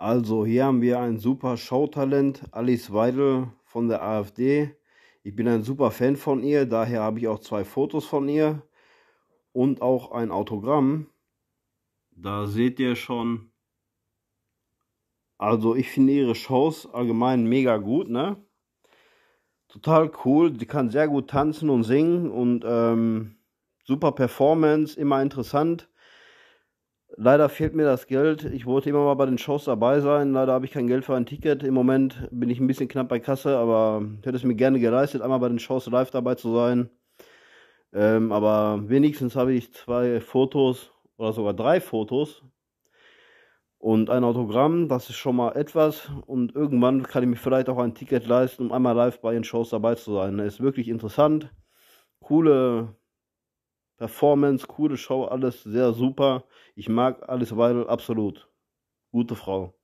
Also hier haben wir ein super Showtalent, Alice Weidel von der AfD. Ich bin ein super Fan von ihr, daher habe ich auch zwei Fotos von ihr und auch ein Autogramm. Da seht ihr schon. Also ich finde ihre Shows allgemein mega gut, ne? Total cool, die kann sehr gut tanzen und singen und ähm, super Performance, immer interessant. Leider fehlt mir das Geld. Ich wollte immer mal bei den Shows dabei sein. Leider habe ich kein Geld für ein Ticket. Im Moment bin ich ein bisschen knapp bei Kasse, aber hätte es mir gerne geleistet, einmal bei den Shows live dabei zu sein. Ähm, aber wenigstens habe ich zwei Fotos oder sogar drei Fotos und ein Autogramm. Das ist schon mal etwas. Und irgendwann kann ich mir vielleicht auch ein Ticket leisten, um einmal live bei den Shows dabei zu sein. Das ist wirklich interessant. Coole Performance, coole Show, alles sehr super. Ich mag Alice Weidel absolut. Gute Frau.